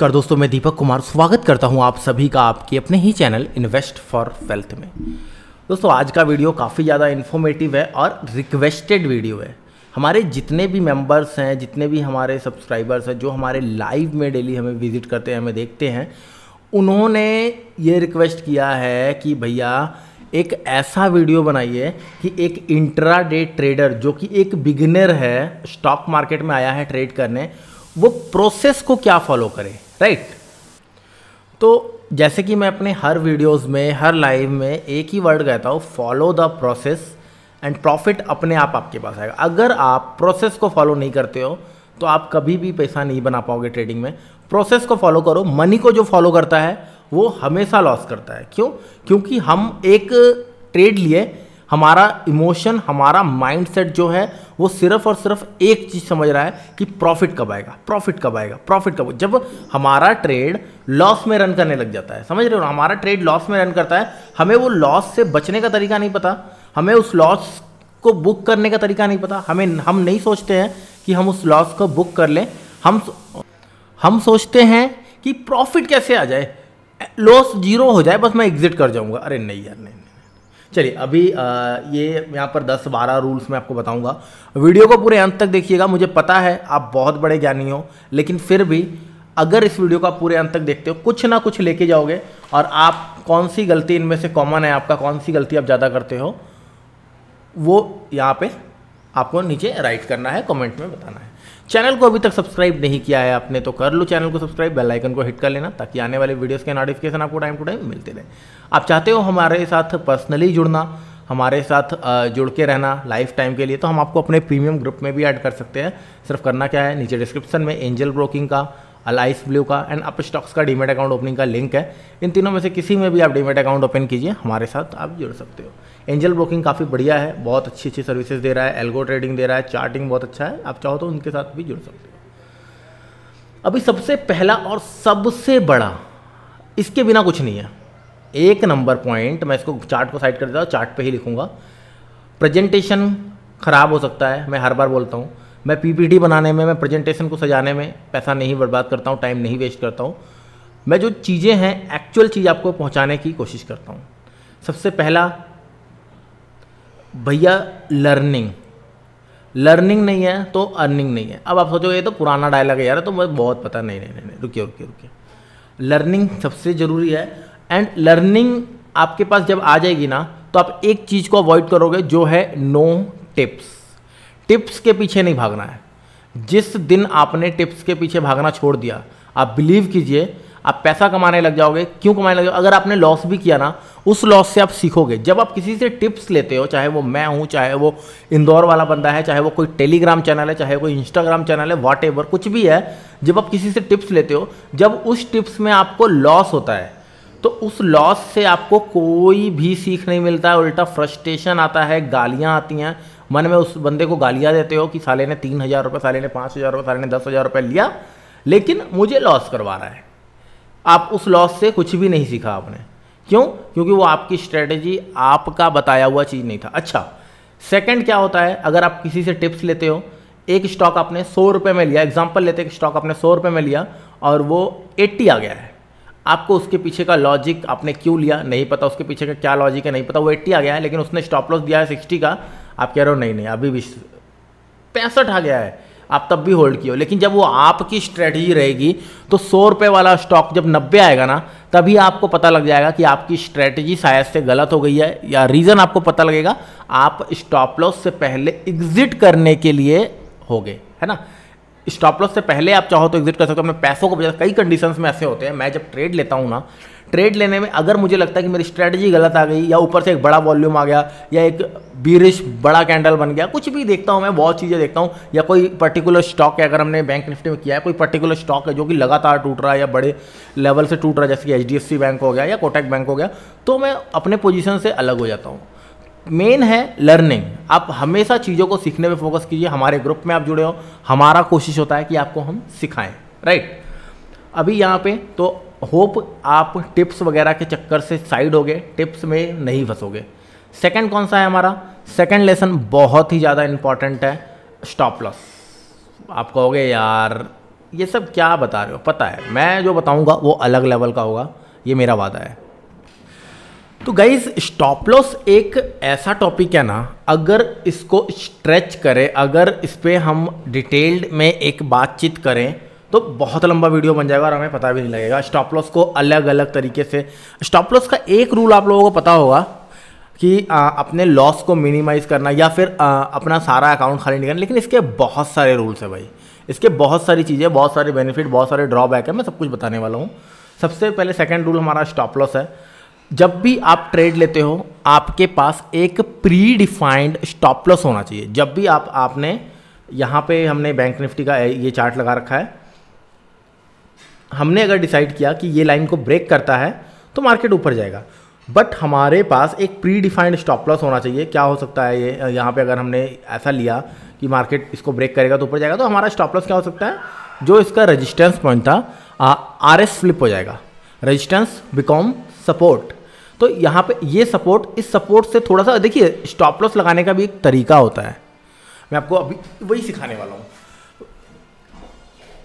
नमस्कार दोस्तों मैं दीपक कुमार स्वागत करता हूं आप सभी का आपके अपने ही चैनल इन्वेस्ट फॉर वेल्थ में दोस्तों आज का वीडियो काफ़ी ज़्यादा इन्फॉर्मेटिव है और रिक्वेस्टेड वीडियो है हमारे जितने भी मेंबर्स हैं जितने भी हमारे सब्सक्राइबर्स हैं जो हमारे लाइव में डेली हमें विजिट करते हैं हमें देखते हैं उन्होंने ये रिक्वेस्ट किया है कि भैया एक ऐसा वीडियो बनाइए कि एक इंट्राडे ट्रेडर जो कि एक बिगिनर है स्टॉक मार्केट में आया है ट्रेड करने वो प्रोसेस को क्या फॉलो करें राइट तो जैसे कि मैं अपने हर वीडियोस में हर लाइव में एक ही वर्ड कहता हूँ follow the process and profit अपने आप आपके पास आएगा अगर आप प्रोसेस को फॉलो नहीं करते हो तो आप कभी भी पैसा नहीं बना पाओगे ट्रेडिंग में प्रोसेस को फॉलो करो मनी को जो फॉलो करता है वो हमेशा लॉस करता है क्यों क्योंकि हम एक ट्रेड लिए हमारा इमोशन हमारा माइंडसेट जो है वो सिर्फ और सिर्फ एक चीज़ समझ रहा है कि प्रॉफिट कब आएगा प्रॉफिट कब आएगा प्रॉफिट कब जब हमारा ट्रेड लॉस में रन करने लग जाता है समझ रहे हो हमारा ट्रेड लॉस में रन करता है हमें वो लॉस से बचने का तरीका नहीं पता हमें उस लॉस को बुक करने का तरीका नहीं पता हमें हम नहीं सोचते हैं कि हम उस लॉस को बुक कर लें हम हम सोचते हैं कि प्रॉफिट कैसे आ जाए लॉस जीरो हो जाए बस मैं एग्जिट कर जाऊंगा अरे नहीं यार नहीं चलिए अभी ये यहाँ पर 10-12 रूल्स मैं आपको बताऊँगा वीडियो को पूरे अंत तक देखिएगा मुझे पता है आप बहुत बड़े ज्ञानी हो लेकिन फिर भी अगर इस वीडियो का पूरे अंत तक देखते हो कुछ ना कुछ लेके जाओगे और आप कौन सी गलती इनमें से कॉमन है आपका कौन सी गलती आप ज़्यादा करते हो वो यहाँ पे आपको नीचे राइट करना है कमेंट में बताना है चैनल को अभी तक सब्सक्राइब नहीं किया है आपने तो कर लो चैनल को सब्सक्राइब बेल आइकन को हिट कर लेना ताकि आने वाले वीडियोस के नोटिफिकेशन आपको टाइम टू टाइम मिलते रहे आप चाहते हो हमारे साथ पर्सनली जुड़ना हमारे साथ जुड़ के रहना लाइफ टाइम के लिए तो हम आपको अपने प्रीमियम ग्रुप में भी ऐड कर सकते हैं सिर्फ करना क्या है नीचे डिस्क्रिप्शन में एंजल ब्रोकिंग का अलाइस ब्लू का एंड अप स्टॉक्स का डीमेट अकाउंट ओपनिंग का लिंक है इन तीनों में से किसी में भी आप डीमेट अकाउंट ओपन कीजिए हमारे साथ आप जुड़ सकते हो एंजल ब्रोकिंग काफ़ी बढ़िया है बहुत अच्छी अच्छी सर्विसेज दे रहा है एल्गो ट्रेडिंग दे रहा है चार्टिंग बहुत अच्छा है आप चाहो तो उनके साथ भी जुड़ सकते हो अभी सबसे पहला और सबसे बड़ा इसके बिना कुछ नहीं है एक नंबर पॉइंट मैं इसको चार्ट को साइड कर देता हूँ चार्ट पे ही लिखूँगा प्रेजेंटेशन ख़राब हो सकता है मैं हर बार बोलता हूँ मैं पीपीटी बनाने में मैं प्रेजेंटेशन को सजाने में पैसा नहीं बर्बाद करता हूँ टाइम नहीं वेस्ट करता हूँ मैं जो चीज़ें हैं एक्चुअल चीज़ आपको पहुँचाने की कोशिश करता हूँ सबसे पहला भैया लर्निंग लर्निंग नहीं है तो अर्निंग नहीं है अब आप सोचोगे ये तो पुराना डायलॉग है यार तो मुझे बहुत पता नहीं नहीं नहीं रुकिए रुकिए रुकिए लर्निंग सबसे ज़रूरी है एंड लर्निंग आपके पास जब आ जाएगी ना तो आप एक चीज़ को अवॉइड करोगे जो है नो टिप्स टिप्स के पीछे नहीं भागना है जिस दिन आपने टिप्स के पीछे भागना छोड़ दिया आप बिलीव कीजिए आप पैसा कमाने लग जाओगे क्यों कमाने लग जाओगे अगर आपने लॉस भी किया ना उस लॉस से आप सीखोगे जब आप किसी से टिप्स लेते हो चाहे वो मैं हूँ चाहे वो इंदौर वाला बंदा है चाहे वो कोई टेलीग्राम चैनल है चाहे कोई इंस्टाग्राम चैनल है वाट कुछ भी है जब आप किसी से टिप्स लेते हो जब उस टिप्स में आपको लॉस होता है तो उस लॉस से आपको कोई भी सीख नहीं मिलता है उल्टा फ्रस्ट्रेशन आता है गालियाँ आती हैं मन में उस बंदे को गालियाँ देते हो कि साले ने तीन हज़ार रुपये साले ने पाँच हज़ार रुपये साले ने दस हज़ार रुपये लिया लेकिन मुझे लॉस करवा रहा है आप उस लॉस से कुछ भी नहीं सीखा आपने क्यों क्योंकि वो आपकी स्ट्रेटेजी आपका बताया हुआ चीज़ नहीं था अच्छा सेकंड क्या होता है अगर आप किसी से टिप्स लेते हो एक स्टॉक आपने सौ रुपये में लिया एग्जाम्पल लेते हैं स्टॉक आपने सौ रुपये में लिया और वो एट्टी आ गया है आपको उसके पीछे का लॉजिक आपने क्यों लिया नहीं पता उसके पीछे का क्या लॉजिक है नहीं पता वो एट्टी आ गया है लेकिन उसने स्टॉप लॉस दिया है सिक्सटी का आप कह रहे हो नहीं नहीं अभी भी पैंसठ आ गया है आप तब भी होल्ड किए हो लेकिन जब वो आपकी स्ट्रेटजी रहेगी तो सौ रुपये वाला स्टॉक जब नब्बे आएगा ना तभी आपको पता लग जाएगा कि आपकी स्ट्रेटजी शायद से गलत हो गई है या रीज़न आपको पता लगेगा आप स्टॉप लॉस से पहले एग्जिट करने के लिए हो गए है ना स्टॉप लॉस से पहले आप चाहो तो एग्जिट कर सकते हो अपने पैसों को बचा कई कंडीशंस में ऐसे होते हैं मैं जब ट्रेड लेता हूँ ना ट्रेड लेने में अगर मुझे लगता है कि मेरी स्ट्रैटेजी गलत आ गई या ऊपर से एक बड़ा वॉल्यूम आ गया या एक बीरिश बड़ा कैंडल बन गया कुछ भी देखता हूँ मैं बहुत चीज़ें देखता हूँ या कोई पर्टिकुलर स्टॉक है अगर हमने बैंक निफ्टी में किया है कोई पर्टिकुलर स्टॉक है जो कि लगातार टूट रहा है या बड़े लेवल से टूट रहा है जैसे कि एच बैंक हो गया या कोटेक बैंक हो गया तो मैं अपने पोजिशन से अलग हो जाता हूँ मेन है लर्निंग आप हमेशा चीज़ों को सीखने पर फोकस कीजिए हमारे ग्रुप में आप जुड़े हो हमारा कोशिश होता है कि आपको हम सिखाएं राइट अभी यहाँ पे तो होप आप टिप्स वगैरह के चक्कर से साइड हो गए टिप्स में नहीं फंसोगे सेकंड कौन सा है हमारा सेकंड लेसन बहुत ही ज़्यादा इंपॉर्टेंट है स्टॉप लॉस आप कहोगे यार ये सब क्या बता रहे हो पता है मैं जो बताऊंगा वो अलग लेवल का होगा ये मेरा वादा है तो गाइज स्टॉप लॉस एक ऐसा टॉपिक है ना अगर इसको स्ट्रेच करें अगर इस पर हम डिटेल्ड में एक बातचीत करें तो बहुत लंबा वीडियो बन जाएगा और हमें पता भी नहीं लगेगा स्टॉप लॉस को अलग अलग तरीके से स्टॉप लॉस का एक रूल आप लोगों को पता होगा कि आ, अपने लॉस को मिनिमाइज़ करना या फिर आ, अपना सारा अकाउंट खाली निकालना लेकिन इसके बहुत सारे रूल्स है भाई इसके बहुत सारी चीज़ें बहुत सारे बेनिफिट बहुत सारे ड्रॉबैक है मैं सब कुछ बताने वाला हूँ सबसे पहले सेकेंड रूल हमारा स्टॉप लॉस है जब भी आप ट्रेड लेते हो आपके पास एक प्री डिफाइंड स्टॉप लॉस होना चाहिए जब भी आप आपने यहाँ पे हमने बैंक निफ्टी का ये चार्ट लगा रखा है हमने अगर डिसाइड किया कि ये लाइन को ब्रेक करता है तो मार्केट ऊपर जाएगा बट हमारे पास एक प्री डिफाइंड स्टॉप लॉस होना चाहिए क्या हो सकता है ये यहाँ पे अगर हमने ऐसा लिया कि मार्केट इसको ब्रेक करेगा तो ऊपर जाएगा तो हमारा स्टॉप लॉस क्या हो सकता है जो इसका रजिस्टेंस पॉइंट था आर एस फ्लिप हो जाएगा रजिस्टेंस बिकॉम सपोर्ट तो यहाँ पे ये सपोर्ट इस सपोर्ट से थोड़ा सा देखिए स्टॉप लॉस लगाने का भी एक तरीका होता है मैं आपको अभी वही सिखाने वाला हूँ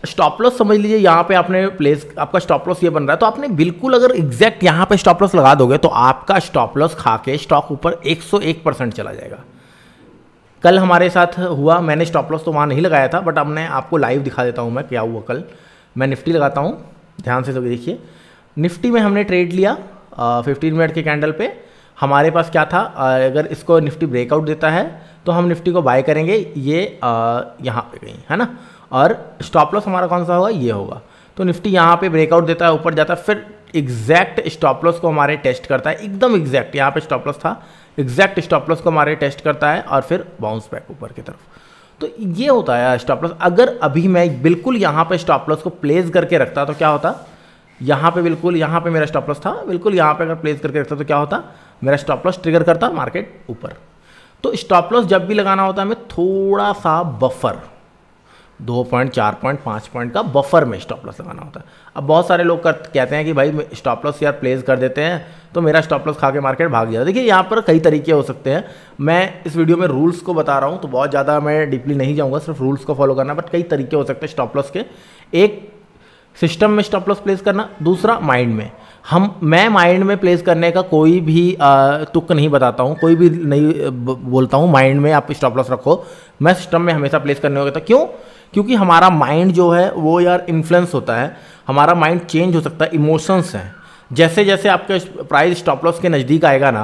स्टॉप लॉस समझ लीजिए यहाँ पे आपने प्लेस आपका स्टॉप लॉस ये बन रहा है तो आपने बिल्कुल अगर एग्जैक्ट यहाँ पे स्टॉप लॉस लगा दोगे तो आपका स्टॉप लॉस खा के स्टॉक ऊपर 101 परसेंट चला जाएगा कल हमारे साथ हुआ मैंने स्टॉप लॉस तो वहाँ नहीं लगाया था बट अब मैं आपको लाइव दिखा देता हूँ मैं क्या हुआ कल मैं निफ्टी लगाता हूँ ध्यान से सभी देखिए निफ्टी में हमने ट्रेड लिया फिफ्टीन मिनट के कैंडल पर हमारे पास क्या था अगर इसको निफ्टी ब्रेकआउट देता है तो हम निफ्टी को बाय करेंगे ये यहाँ पे गई है ना और स्टॉप लॉस हमारा कौन सा होगा ये होगा तो निफ्टी यहाँ पे ब्रेकआउट देता है ऊपर जाता है फिर एग्जैक्ट स्टॉप लॉस को हमारे टेस्ट करता है एकदम एग्जैक्ट यहाँ पे स्टॉप लॉस था एग्जैक्ट स्टॉप लॉस को हमारे टेस्ट करता है और फिर बाउंस बैक ऊपर की तरफ तो ये होता है स्टॉप लॉस अगर अभी मैं बिल्कुल यहाँ पर स्टॉप लॉस को प्लेस करके रखता तो क्या होता यहाँ पर बिल्कुल यहाँ पर मेरा स्टॉप लॉस था बिल्कुल यहाँ पर अगर प्लेस करके रखता तो क्या होता मेरा स्टॉप लॉस ट्रिगर करता मार्केट ऊपर तो स्टॉप लॉस जब भी लगाना होता है हमें थोड़ा सा बफर दो पॉइंट चार पॉइंट पाँच पॉइंट का बफर में स्टॉप लॉस लगाना होता है अब बहुत सारे लोग कर कहते हैं कि भाई स्टॉप लॉस यार प्लेस कर देते हैं तो मेरा स्टॉप लॉस खा के मार्केट भाग जाता है देखिए यहाँ पर कई तरीके हो सकते हैं मैं इस वीडियो में रूल्स को बता रहा हूँ तो बहुत ज़्यादा मैं डीपली नहीं जाऊँगा सिर्फ रूल्स को फॉलो करना बट कई तरीके हो सकते हैं स्टॉप लॉस के एक सिस्टम में स्टॉप लॉस प्लेस करना दूसरा माइंड में हम मैं माइंड में प्लेस करने का कोई भी तुक नहीं बताता हूँ कोई भी नहीं बोलता हूँ माइंड में आप स्टॉप लॉस रखो मैं सिस्टम में हमेशा प्लेस करने को कहता क्यों क्योंकि हमारा माइंड जो है वो यार इन्फ्लुएंस होता है हमारा माइंड चेंज हो सकता है इमोशंस हैं जैसे जैसे आपके प्राइस स्टॉप लॉस के नज़दीक आएगा ना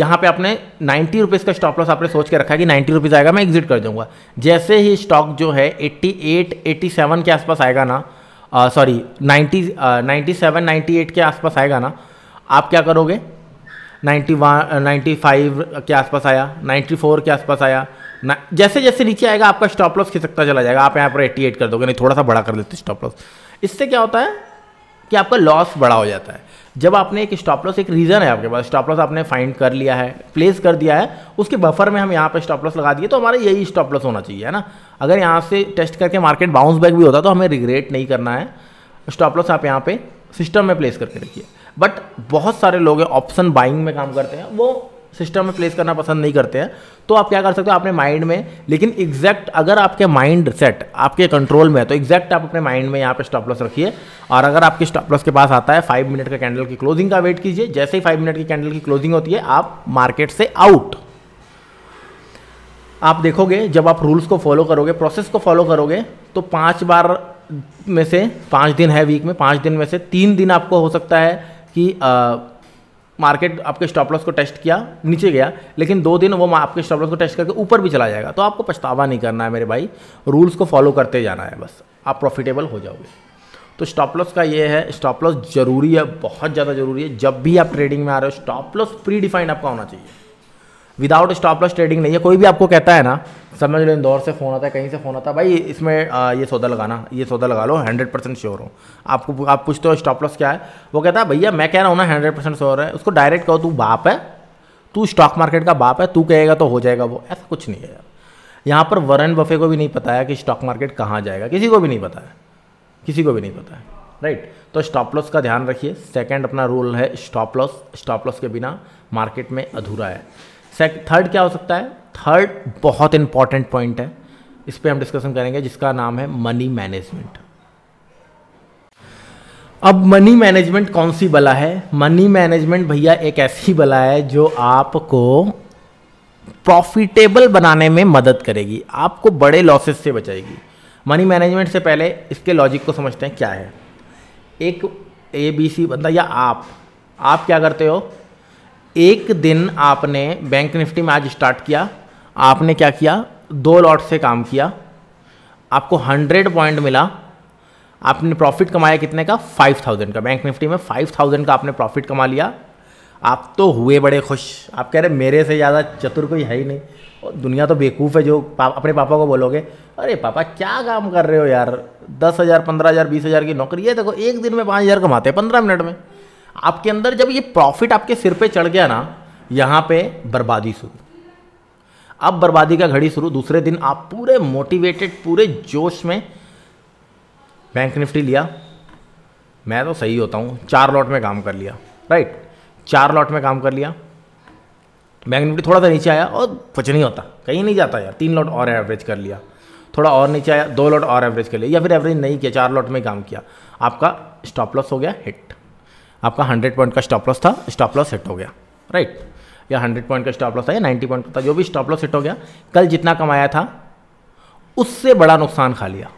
यहाँ पे आपने नाइन्टी रुपीज़ का स्टॉप लॉस आपने सोच के रखा है कि नाइन्टी रुपीज़ आएगा मैं एग्जिट कर दूँगा जैसे ही स्टॉक जो है एट्टी एट एट्टी सेवन के आसपास आएगा ना sorry ninety ninety seven ninety eight के आसपास आएगा ना आप क्या करोगे नाइन्टी वन नाइन्टी फाइव के आसपास आया नाइन्टी फोर के आसपास आया ना जैसे जैसे नीचे आएगा आपका स्टॉप लॉस खिसकता चला जाएगा आप यहाँ पर एट्टी कर दोगे नहीं थोड़ा सा बड़ा कर देते स्टॉप लॉस इससे क्या होता है कि आपका लॉस बड़ा हो जाता है जब आपने एक स्टॉप लॉस एक रीज़न है आपके पास स्टॉप लॉस आपने फाइंड कर लिया है प्लेस कर दिया है उसके बफर में हम यहाँ पर स्टॉप लॉस लगा दिए तो हमारा यही स्टॉप लॉस होना चाहिए है ना अगर यहाँ से टेस्ट करके मार्केट बाउंस बैक भी होता तो हमें रिग्रेट नहीं करना है स्टॉप लॉस आप यहाँ पे सिस्टम में प्लेस करके रखिए बट बहुत सारे लोग हैं ऑप्शन बाइंग में काम करते हैं वो सिस्टम में प्लेस करना पसंद नहीं करते हैं तो आप क्या कर सकते हो अपने माइंड में लेकिन एग्जैक्ट अगर आपके माइंड सेट आपके कंट्रोल में है तो एग्जैक्ट आप अपने माइंड में यहाँ पे स्टॉप लॉस रखिए और अगर आपके स्टॉप लॉस के पास आता है फाइव मिनट का कैंडल की क्लोजिंग का वेट कीजिए जैसे ही फाइव मिनट की कैंडल की क्लोजिंग होती है आप मार्केट से आउट आप देखोगे जब आप रूल्स को फॉलो करोगे प्रोसेस को फॉलो करोगे तो पाँच बार में से पाँच दिन है वीक में पाँच दिन में से तीन दिन आपको हो सकता है कि आ, मार्केट आपके स्टॉप लॉस को टेस्ट किया नीचे गया लेकिन दो दिन वो आपके स्टॉप लॉस को टेस्ट करके ऊपर भी चला जाएगा तो आपको पछतावा नहीं करना है मेरे भाई रूल्स को फॉलो करते जाना है बस आप प्रॉफिटेबल हो जाओगे तो स्टॉप लॉस का ये है स्टॉप लॉस जरूरी है बहुत ज़्यादा जरूरी है जब भी आप ट्रेडिंग में आ रहे हो स्टॉप लॉस प्री डिफाइंड आपका होना चाहिए विदाउट स्टॉप लॉस ट्रेडिंग नहीं है कोई भी आपको कहता है ना समझ लो इंदौर से फ़ोन आता है कहीं से फ़ोन आता है भाई इसमें आ, ये सौदा लगाना ये सौदा लगा लो हंड्रेड परसेंट श्योर हो आपको आप पूछते हो स्टॉप लॉस क्या है वो कहता है भैया मैं कह रहा हूँ ना हंड्रेड परसेंट श्योर है उसको डायरेक्ट कहो तू बाप है तू स्टॉक मार्केट का बाप है तू कहेगा तो हो जाएगा वो ऐसा कुछ नहीं है यार यहाँ पर वरन बफे को भी नहीं पता है कि स्टॉक मार्केट कहाँ जाएगा किसी को भी नहीं पता है किसी को भी नहीं पता है राइट तो स्टॉप लॉस का ध्यान रखिए सेकेंड अपना रूल है स्टॉप लॉस स्टॉप लॉस के बिना मार्केट में अधूरा है थर्ड क्या हो सकता है थर्ड बहुत इंपॉर्टेंट पॉइंट है इस पर हम डिस्कशन करेंगे जिसका नाम है मनी मैनेजमेंट अब मनी मैनेजमेंट कौन सी बला है मनी मैनेजमेंट भैया एक ऐसी बला है जो आपको प्रॉफिटेबल बनाने में मदद करेगी आपको बड़े लॉसेस से बचाएगी मनी मैनेजमेंट से पहले इसके लॉजिक को समझते हैं क्या है एक ए बी सी बंदा या आप आप क्या करते हो एक दिन आपने बैंक निफ्टी में आज स्टार्ट किया आपने क्या किया दो लॉट से काम किया आपको हंड्रेड पॉइंट मिला आपने प्रॉफिट कमाया कितने का फाइव थाउजेंड का बैंक निफ्टी में फाइव थाउजेंड का आपने प्रॉफिट कमा लिया आप तो हुए बड़े खुश आप कह रहे मेरे से ज़्यादा चतुर कोई है ही नहीं और दुनिया तो बेवकूफ़ है जो पा, अपने पापा को बोलोगे अरे पापा क्या काम कर रहे हो यार दस हज़ार पंद्रह हज़ार बीस हज़ार की नौकरी है देखो एक दिन में पाँच हज़ार कमाते हैं पंद्रह मिनट में आपके अंदर जब ये प्रॉफिट आपके सिर पे चढ़ गया ना यहां पे बर्बादी शुरू अब बर्बादी का घड़ी शुरू दूसरे दिन आप पूरे मोटिवेटेड पूरे जोश में बैंक निफ्टी लिया मैं तो सही होता हूं चार लॉट में काम कर लिया राइट चार लॉट में काम कर लिया बैंक निफ्टी थोड़ा सा नीचे आया और कुछ नहीं होता कहीं नहीं जाता यार तीन लॉट और एवरेज कर लिया थोड़ा और नीचे आया दो लॉट और एवरेज कर लिया या फिर एवरेज नहीं किया चार लॉट में काम किया आपका स्टॉप लॉस हो गया हिट आपका हंड्रेड पॉइंट का स्टॉप लॉस था स्टॉप लॉस सेट हो गया राइट या हंड्रेड पॉइंट का स्टॉप लॉस था या नाइन्टी पॉइंट का था जो भी स्टॉप लॉस सेट हो गया कल जितना कमाया था उससे बड़ा नुकसान खा लिया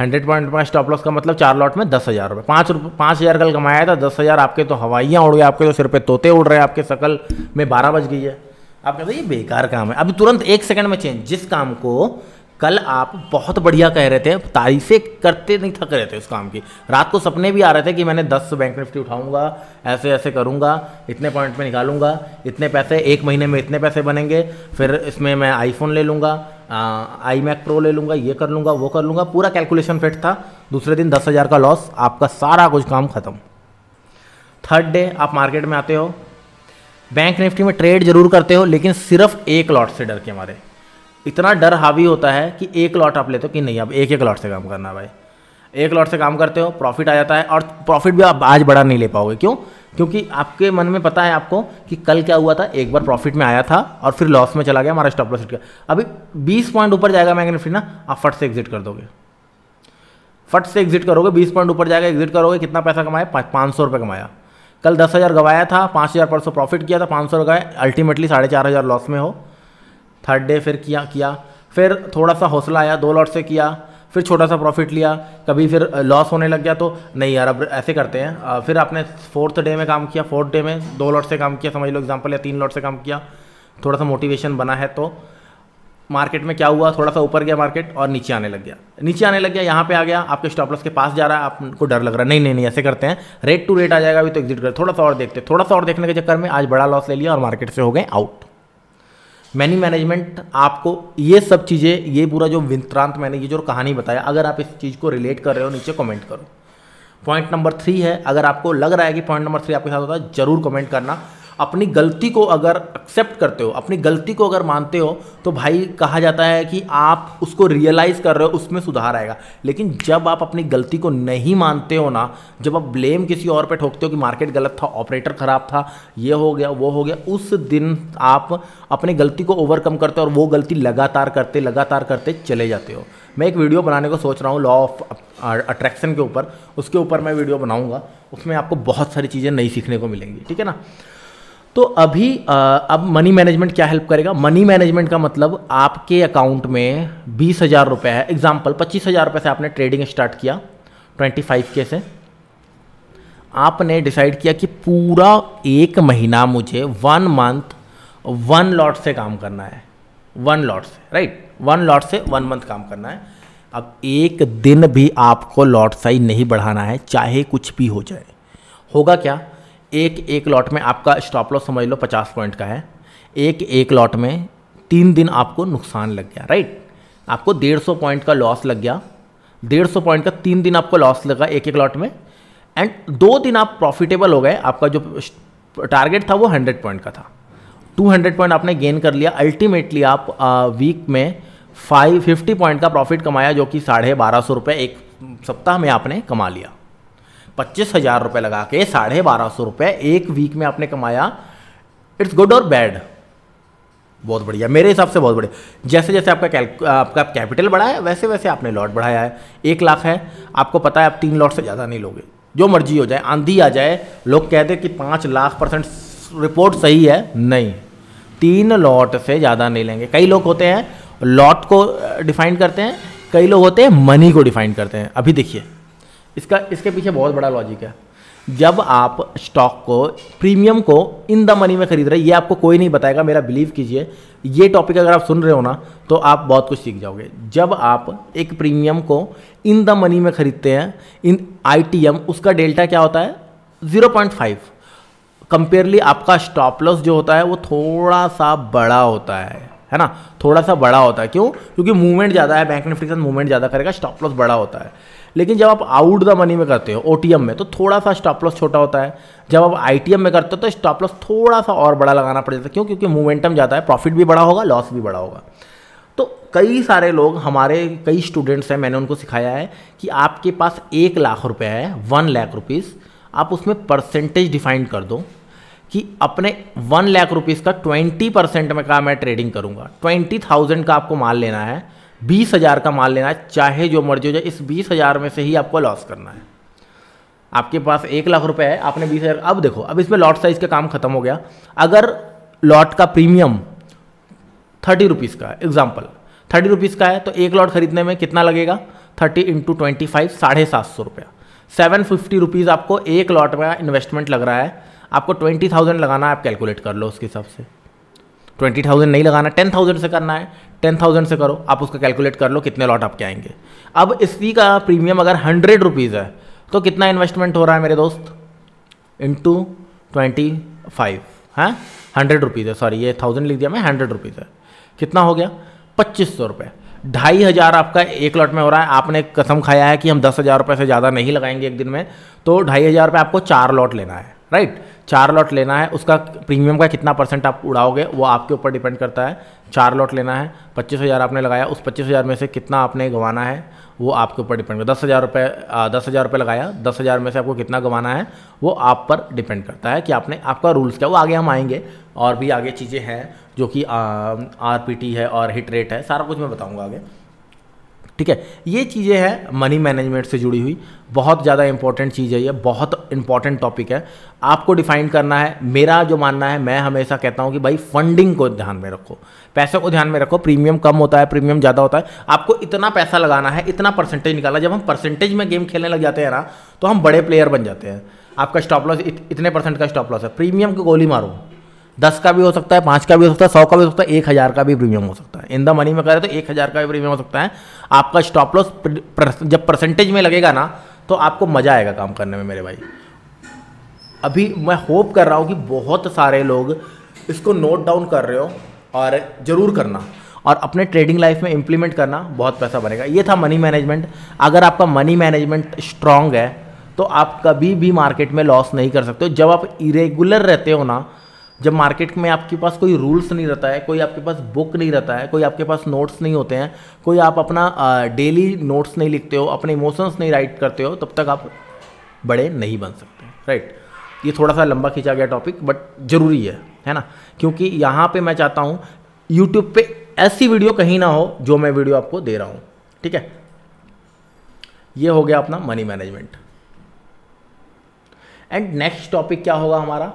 हंड्रेड पॉइंट का स्टॉप लॉस का मतलब चार लॉट में दस हज़ार रुपये पाँच रुपये पाँच हज़ार कल कमाया था दस हज़ार आपके तो हवाइयाँ उड़ गए आपके तो सिर पे तोते उड़ रहे हैं आपके सकल में बारह बज गई है आप कहते हैं ये बेकार काम है अभी तुरंत एक सेकंड में चेंज जिस काम को कल आप बहुत बढ़िया कह रहे थे तारीफें करते नहीं थक रहे थे उस काम की रात को सपने भी आ रहे थे कि मैंने दस बैंक निफ्टी उठाऊंगा ऐसे ऐसे करूंगा इतने पॉइंट में निकालूंगा इतने पैसे एक महीने में इतने पैसे बनेंगे फिर इसमें मैं आईफोन ले लूँगा आई मैक प्रो ले लूँगा ये कर लूँगा वो कर लूँगा पूरा कैलकुलेशन फिट था दूसरे दिन दस हज़ार का लॉस आपका सारा कुछ काम ख़त्म थर्ड डे आप मार्केट में आते हो बैंक निफ्टी में ट्रेड जरूर करते हो लेकिन सिर्फ एक लॉट से डर के हमारे इतना डर हावी होता है कि एक लॉट आप लेते हो कि नहीं अब एक एक लॉट से काम करना भाई एक लॉट से काम करते हो प्रॉफिट आ जाता है और प्रॉफिट भी आप आज बड़ा नहीं ले पाओगे क्यों क्योंकि आपके मन में पता है आपको कि कल क्या हुआ था एक बार प्रॉफिट में आया था और फिर लॉस में चला गया हमारा स्टॉप लॉस गया अभी बीस पॉइंट ऊपर जाएगा मैंने फिर ना आप फट से एग्जिट कर दोगे फट से एग्जिट करोगे बीस पॉइंट ऊपर जाएगा एग्जिट करोगे कितना पैसा कमाया पाँच सौ रुपये कमाया कल दस हज़ार गवाया था पाँच हज़ार परसों प्रॉफिट किया था पाँच सौ गए अल्टीमेटली साढ़े चार हज़ार लॉस में हो थर्ड डे फिर किया किया फिर थोड़ा सा हौसला आया दो लॉट से किया फिर छोटा सा प्रॉफिट लिया कभी फिर लॉस होने लग गया तो नहीं यार अब ऐसे करते हैं फिर आपने फोर्थ डे में काम किया फोर्थ डे में दो लॉट से काम किया समझ लो एग्जाम्पल या तीन लॉट से काम किया थोड़ा सा मोटिवेशन बना है तो मार्केट में क्या हुआ थोड़ा सा ऊपर गया मार्केट और नीचे आने लग गया नीचे आने लग गया यहाँ पे आ गया आपके स्टॉप लॉस के पास जा रहा है आपको डर लग रहा है नहीं नहीं नहीं ऐसे करते हैं रेट टू रेट आ जाएगा अभी तो एग्जिट कर थोड़ा सा और देखते थोड़ा सा और देखने के चक्कर में आज बड़ा लॉस ले लिया और मार्केट से हो गए आउट मैनी मैनेजमेंट आपको ये सब चीज़ें ये पूरा जो विंत्रांत मैंने ये जो कहानी बताया अगर आप इस चीज़ को रिलेट कर रहे हो नीचे कमेंट करो पॉइंट नंबर थ्री है अगर आपको लग रहा है कि पॉइंट नंबर थ्री आपके साथ होता है ज़रूर कमेंट करना अपनी गलती को अगर एक्सेप्ट करते हो अपनी गलती को अगर मानते हो तो भाई कहा जाता है कि आप उसको रियलाइज़ कर रहे हो उसमें सुधार आएगा लेकिन जब आप अपनी गलती को नहीं मानते हो ना जब आप ब्लेम किसी और पर ठोकते हो कि मार्केट गलत था ऑपरेटर ख़राब था ये हो गया वो हो गया उस दिन आप अपनी गलती को ओवरकम करते हो और वो गलती लगातार करते लगातार करते चले जाते हो मैं एक वीडियो बनाने को सोच रहा हूँ लॉ ऑफ अट्रैक्शन के ऊपर उसके ऊपर मैं वीडियो बनाऊँगा उसमें आपको बहुत सारी चीज़ें नई सीखने को मिलेंगी ठीक है ना तो अभी आ, अब मनी मैनेजमेंट क्या हेल्प करेगा मनी मैनेजमेंट का मतलब आपके अकाउंट में बीस हज़ार रुपये है एग्जाम्पल पच्चीस हज़ार रुपये से आपने ट्रेडिंग स्टार्ट किया ट्वेंटी फाइव के से आपने डिसाइड किया कि पूरा एक महीना मुझे वन मंथ वन लॉट से काम करना है वन लॉट से राइट वन लॉट से वन मंथ काम करना है अब एक दिन भी आपको लॉट साइज नहीं बढ़ाना है चाहे कुछ भी हो जाए होगा क्या एक एक लॉट में आपका स्टॉप लॉस समझ लो पचास पॉइंट का है एक एक लॉट में तीन दिन आपको नुकसान लग गया राइट आपको डेढ़ सौ पॉइंट का लॉस लग गया डेढ़ सौ पॉइंट का तीन दिन आपको लॉस लगा एक एक लॉट में एंड दो दिन आप प्रॉफिटेबल हो गए आपका जो टारगेट था वो हंड्रेड पॉइंट का था टू हंड्रेड पॉइंट आपने गेन कर लिया अल्टीमेटली आप आ, वीक में फाइव फिफ्टी पॉइंट का प्रॉफिट कमाया जो कि साढ़े बारह सौ रुपये एक सप्ताह में आपने कमा लिया पच्चीस हज़ार रुपये लगा के साढ़े बारह सौ रुपये एक वीक में आपने कमाया इट्स गुड और बैड बहुत बढ़िया मेरे हिसाब से बहुत बढ़िया जैसे जैसे आपका कैल आपका कैपिटल बढ़ा है वैसे वैसे आपने लॉट बढ़ाया है एक लाख है आपको पता है आप तीन लॉट से ज़्यादा नहीं लोगे जो मर्जी हो जाए आंधी आ जाए लोग कहते कि पाँच लाख परसेंट रिपोर्ट सही है नहीं तीन लॉट से ज़्यादा नहीं लेंगे कई लोग होते हैं लॉट को डिफाइन करते हैं कई लोग होते हैं मनी को डिफाइन करते हैं अभी देखिए इसका इसके पीछे बहुत बड़ा लॉजिक है जब आप स्टॉक को प्रीमियम को इन द मनी में खरीद रहे हैं ये आपको कोई नहीं बताएगा मेरा बिलीव कीजिए ये टॉपिक अगर आप सुन रहे हो ना तो आप बहुत कुछ सीख जाओगे जब आप एक प्रीमियम को इन द मनी में खरीदते हैं इन आई उसका डेल्टा क्या होता है 0.5 कंपेयरली आपका स्टॉप लॉस जो होता है वो थोड़ा सा बड़ा होता है है ना थोड़ा सा बड़ा होता है क्यों क्योंकि मूवमेंट ज़्यादा है बैंक निफ्टी के साथ मूवमेंट ज़्यादा करेगा स्टॉप लॉस बड़ा होता है लेकिन जब आप आउट द मनी में करते हो ओ में तो थोड़ा सा स्टॉप लॉस छोटा होता है जब आप आई में करते हो तो स्टॉप लॉस थोड़ा सा और बड़ा लगाना पड़ जाता है क्यों क्योंकि मोमेंटम जाता है प्रॉफिट भी बड़ा होगा लॉस भी बड़ा होगा तो कई सारे लोग हमारे कई स्टूडेंट्स हैं मैंने उनको सिखाया है कि आपके पास एक लाख रुपए है वन लाख रुपीज़ आप उसमें परसेंटेज डिफाइन कर दो कि अपने वन लाख रुपीज़ का ट्वेंटी परसेंट में का मैं ट्रेडिंग करूँगा ट्वेंटी थाउजेंड का आपको माल लेना है बीस हज़ार का माल लेना है चाहे जो मर्जी हो जाए इस बीस हज़ार में से ही आपको लॉस करना है आपके पास एक लाख रुपए है आपने बीस हज़ार अब देखो अब इसमें लॉट साइज़ का काम खत्म हो गया अगर लॉट का प्रीमियम थर्टी रुपीज़ का है एग्जाम्पल थर्टी रुपीज़ का है तो एक लॉट खरीदने में कितना लगेगा थर्टी इंटू ट्वेंटी फाइव साढ़े सात सौ रुपया सेवन फिफ्टी रुपीज़ आपको एक लॉट में इन्वेस्टमेंट लग रहा है आपको ट्वेंटी थाउजेंड लगाना है आप कैलकुलेट कर लो उसके हिसाब से ट्वेंटी थाउजेंड नहीं लगाना टेन थाउजेंड से करना है टेन थाउजेंड से करो आप उसका कैलकुलेट कर लो कितने लॉट आपके आएंगे अब इसी का प्रीमियम अगर हंड्रेड रुपीज़ है तो कितना इन्वेस्टमेंट हो रहा है मेरे दोस्त इंटू ट्वेंटी फाइव हैं हंड्रेड रुपीज़ है सॉरी ये थाउजेंड लिख दिया मैं हंड्रेड रुपीज़ है कितना हो गया पच्चीस सौ रुपये ढाई हज़ार आपका एक लॉट में हो रहा है आपने कसम खाया है कि हम दस हज़ार रुपये से ज़्यादा नहीं लगाएंगे एक दिन में तो ढाई हज़ार रुपये आपको चार लॉट लेना है राइट चार लॉट लेना है उसका प्रीमियम का कितना परसेंट आप उड़ाओगे वो आपके ऊपर डिपेंड करता है चार लॉट लेना है पच्चीस हज़ार आपने लगाया उस पच्चीस हज़ार में से कितना आपने गंवाना है वो आपके ऊपर डिपेंड करता है दस हज़ार रुपये दस हज़ार रुपये लगाया दस हज़ार में से आपको कितना गंवाना है वो आप पर डिपेंड करता है कि आपने आपका रूल्स क्या वो आगे हम आएंगे और भी आगे चीज़ें हैं जो कि आर है और हिट रेट है सारा कुछ मैं बताऊँगा आगे ठीक है ये चीज़ें हैं मनी मैनेजमेंट से जुड़ी हुई बहुत ज़्यादा इंपॉर्टेंट चीज़ है ये बहुत इंपॉर्टेंट टॉपिक है आपको डिफाइन करना है मेरा जो मानना है मैं हमेशा कहता हूँ कि भाई फंडिंग को ध्यान में रखो पैसों को ध्यान में रखो प्रीमियम कम होता है प्रीमियम ज़्यादा होता है आपको इतना पैसा लगाना है इतना परसेंटेज निकालना जब हम परसेंटेज में गेम खेलने लग जाते हैं ना तो हम बड़े प्लेयर बन जाते हैं आपका स्टॉप लॉस इत, इतने परसेंट का स्टॉप लॉस है प्रीमियम की गोली मारो दस का भी हो सकता है पाँच का भी हो सकता है सौ का भी हो सकता है एक हज़ार का भी प्रीमियम हो सकता है इन द मनी में करें तो एक हज़ार का भी प्रीमियम हो सकता है आपका स्टॉप लॉस जब परसेंटेज में लगेगा ना तो आपको मज़ा आएगा काम करने में मेरे भाई अभी मैं होप कर रहा हूँ कि बहुत सारे लोग इसको नोट डाउन कर रहे हो और ज़रूर करना और अपने ट्रेडिंग लाइफ में इम्प्लीमेंट करना बहुत पैसा बनेगा ये था मनी मैनेजमेंट अगर आपका मनी मैनेजमेंट स्ट्रांग है तो आप कभी भी मार्केट में लॉस नहीं कर सकते जब आप इरेगुलर रहते हो ना जब मार्केट में आपके पास कोई रूल्स नहीं रहता है कोई आपके पास बुक नहीं रहता है कोई आपके पास नोट्स नहीं होते हैं कोई आप अपना डेली नोट्स नहीं लिखते हो अपने इमोशंस नहीं राइट करते हो तब तक आप बड़े नहीं बन सकते राइट ये थोड़ा सा लंबा खींचा गया टॉपिक बट ज़रूरी है है ना क्योंकि यहाँ पे मैं चाहता हूँ यूट्यूब पे ऐसी वीडियो कहीं ना हो जो मैं वीडियो आपको दे रहा हूँ ठीक है ये हो गया अपना money management and next topic क्या होगा हमारा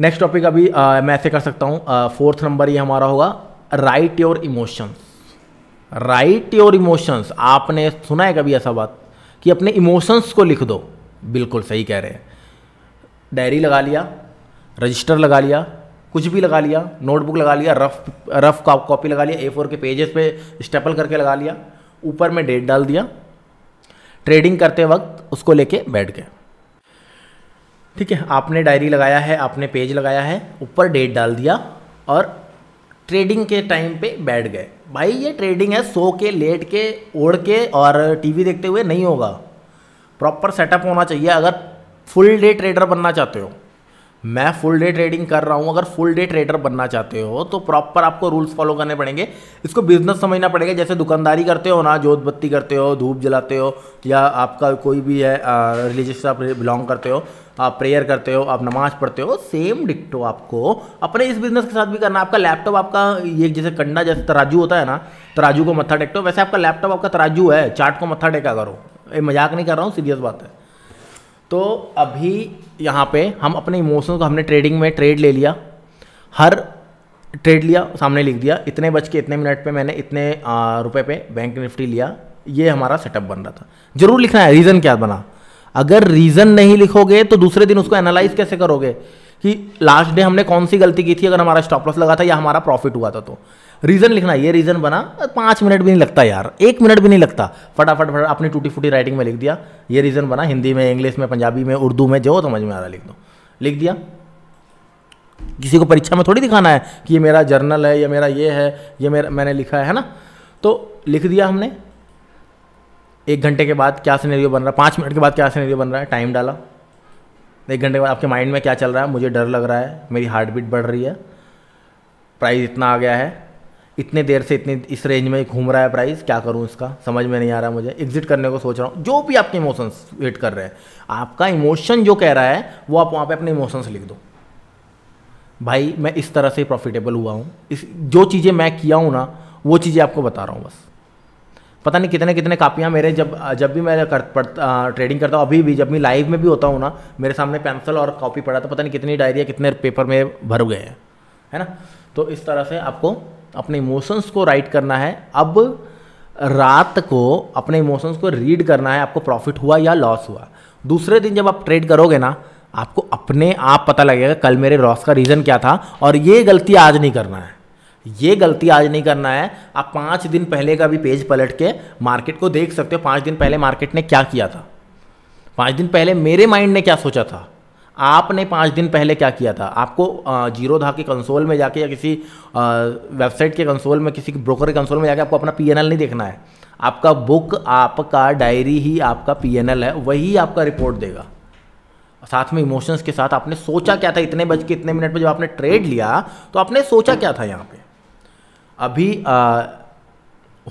नेक्स्ट टॉपिक अभी आ, मैं ऐसे कर सकता हूँ फोर्थ नंबर ये हमारा होगा write your emotions write your emotions आपने सुना है कभी ऐसा बात कि अपने इमोशंस को लिख दो बिल्कुल सही कह रहे हैं डायरी लगा लिया रजिस्टर लगा लिया कुछ भी लगा लिया नोटबुक लगा लिया रफ रफ कॉपी लगा लिया ए फोर के पेजेस पे स्टेपल करके लगा लिया ऊपर में डेट डाल दिया ट्रेडिंग करते वक्त उसको लेके बैठ गए ठीक है आपने डायरी लगाया है आपने पेज लगाया है ऊपर डेट डाल दिया और ट्रेडिंग के टाइम पे बैठ गए भाई ये ट्रेडिंग है सो के लेट के ओढ़ के और टीवी देखते हुए नहीं होगा प्रॉपर सेटअप होना चाहिए अगर फुल डे ट्रेडर बनना चाहते हो मैं फुल डे ट्रेडिंग कर रहा हूँ अगर फुल डे ट्रेडर बनना चाहते हो तो प्रॉपर आपको रूल्स फॉलो करने पड़ेंगे इसको बिजनेस समझना पड़ेगा जैसे दुकानदारी करते हो ना जोत बत्ती करते हो धूप जलाते हो या आपका कोई भी है रिलीजियस से आप बिलोंग करते हो आप प्रेयर करते हो आप नमाज पढ़ते हो सेम डिक्टो आपको अपने इस बिजनेस के साथ भी करना आपका लैपटॉप आपका ये जैसे कंडा जैसे तराजू होता है ना तराजू को मत्था टेकटो वैसे आपका लैपटॉप आपका तराजू है चार्ट को मत्था टेका करो ये मजाक नहीं कर रहा हूँ सीरियस बात है तो अभी यहाँ पे हम अपने इमोशन को हमने ट्रेडिंग में ट्रेड ले लिया हर ट्रेड लिया सामने लिख दिया इतने बज के इतने मिनट पे मैंने इतने रुपए पे बैंक निफ्टी लिया ये हमारा सेटअप बन रहा था जरूर लिखना है रीज़न क्या बना अगर रीज़न नहीं लिखोगे तो दूसरे दिन उसको एनालाइज कैसे करोगे कि लास्ट डे हमने कौन सी गलती की थी अगर हमारा स्टॉप लॉस लगा था या हमारा प्रॉफिट हुआ था तो रीजन लिखना ये रीजन बना पाँच मिनट भी नहीं लगता यार एक मिनट भी नहीं लगता फटाफट फटा अपनी टूटी फूटी राइटिंग में लिख दिया ये रीजन बना हिंदी में इंग्लिश में पंजाबी में उर्दू में जो समझ में आ रहा लिख दो लिख दिया किसी को परीक्षा में थोड़ी दिखाना है कि ये मेरा जर्नल है या मेरा ये है ये मेरा मैंने लिखा है ना तो लिख दिया हमने एक घंटे के बाद क्या सिनेरियो बन रहा है पाँच मिनट के बाद क्या सिनेरियो बन रहा है टाइम डाला एक घंटे के बाद आपके माइंड में क्या चल रहा है मुझे डर लग रहा है मेरी हार्ट बीट बढ़ रही है प्राइस इतना आ गया है इतने देर से इतने इस रेंज में घूम रहा है प्राइस क्या करूँ इसका समझ में नहीं आ रहा मुझे एग्जिट करने को सोच रहा हूँ जो भी आपके इमोशंस वेट कर रहे हैं आपका इमोशन जो कह रहा है वो आप वहाँ पे अपने इमोशंस लिख दो भाई मैं इस तरह से प्रॉफिटेबल हुआ हूँ इस जो चीज़ें मैं किया हूँ ना वो चीज़ें आपको बता रहा हूँ बस पता नहीं कितने कितने कापियाँ मेरे जब जब भी मैं कर पढ़ ट्रेडिंग करता हूँ अभी भी जब मैं लाइव में भी होता हूँ ना मेरे सामने पेंसिल और कॉपी पड़ा था तो पता नहीं कितनी डायरिया कितने पेपर में भर गए हैं है ना तो इस तरह से आपको अपने इमोशंस को राइट करना है अब रात को अपने इमोशंस को रीड करना है आपको प्रॉफिट हुआ या लॉस हुआ दूसरे दिन जब आप ट्रेड करोगे ना आपको अपने आप पता लगेगा कल मेरे लॉस का रीज़न क्या था और ये गलती आज नहीं करना है ये गलती आज नहीं करना है आप पाँच दिन पहले का भी पेज पलट के मार्केट को देख सकते हो पाँच दिन पहले मार्केट ने क्या किया था पाँच दिन पहले मेरे माइंड ने क्या सोचा था आपने पाँच दिन पहले क्या किया था आपको जीरो धा के कंसोल में जाके या किसी वेबसाइट के कंसोल में किसी ब्रोकर के कंसोल में जाके आपको अपना पी नहीं देखना है आपका बुक आपका डायरी ही आपका पी है वही आपका रिपोर्ट देगा साथ में इमोशंस के साथ आपने सोचा क्या था इतने बज के इतने मिनट में जब आपने ट्रेड लिया तो आपने सोचा क्या था यहाँ पे अभी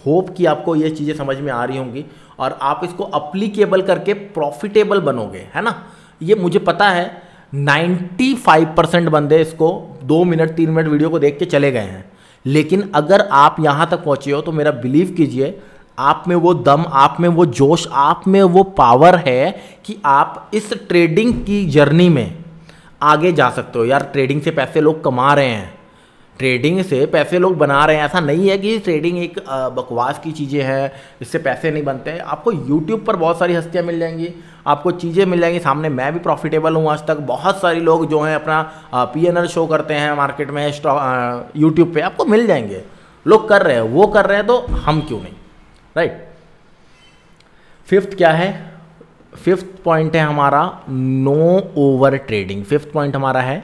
होप कि आपको ये चीज़ें समझ में आ रही होंगी और आप इसको अप्लीकेबल करके प्रॉफिटेबल बनोगे है ना ये मुझे पता है 95 परसेंट बंदे इसको दो मिनट तीन मिनट वीडियो को देख के चले गए हैं लेकिन अगर आप यहाँ तक पहुँचे हो तो मेरा बिलीव कीजिए आप में वो दम आप में वो जोश आप में वो पावर है कि आप इस ट्रेडिंग की जर्नी में आगे जा सकते हो यार ट्रेडिंग से पैसे लोग कमा रहे हैं ट्रेडिंग से पैसे लोग बना रहे हैं ऐसा नहीं है कि ट्रेडिंग एक बकवास की चीज़ें हैं इससे पैसे नहीं बनते आपको यूट्यूब पर बहुत सारी हस्तियाँ मिल जाएंगी आपको चीज़ें मिल जाएंगी सामने मैं भी प्रॉफिटेबल हूँ आज तक बहुत सारे लोग जो हैं अपना पी एन एल शो करते हैं मार्केट में स्टॉक यूट्यूब पे आपको मिल जाएंगे लोग कर रहे हैं वो कर रहे हैं तो हम क्यों नहीं राइट फिफ्थ क्या है फिफ्थ पॉइंट है हमारा no over trading fifth point हमारा है